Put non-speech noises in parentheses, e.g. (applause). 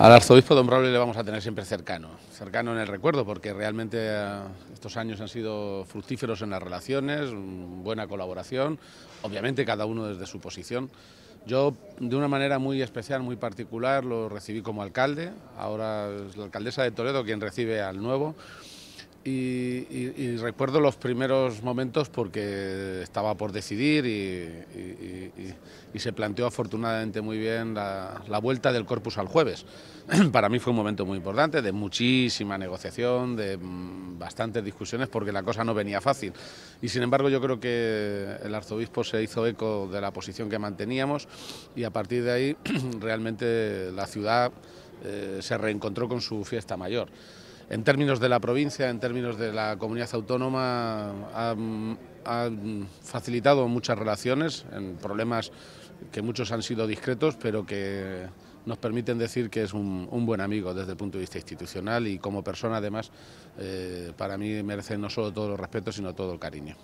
Al arzobispo Don Braulio le vamos a tener siempre cercano, cercano en el recuerdo, porque realmente eh, estos años han sido fructíferos en las relaciones, mm, buena colaboración, obviamente cada uno desde su posición. Yo, de una manera muy especial, muy particular, lo recibí como alcalde, ahora es la alcaldesa de Toledo quien recibe al nuevo y, recuerdo los primeros momentos porque estaba por decidir y, se planteó afortunadamente muy bien la, vuelta del corpus al jueves. (clears throat) Para mí fue un momento muy importante, de muchísima negociación, de mm, bastantes discusiones, porque la cosa no venía fácil. Y sin embargo yo creo que el arzobispo se hizo eco de la posición que manteníamos y a partir de ahí (clears throat) realmente la ciudad eh, se reencontró con su fiesta mayor en términos de la provincia, en términos de la comunidad autónoma, ha, facilitado muchas relaciones en problemas que muchos han sido discretos, pero que nos permiten decir que es un, buen amigo desde el punto de vista institucional y como persona además eh, para mí merece no solo todo el respeto sino todo el cariño.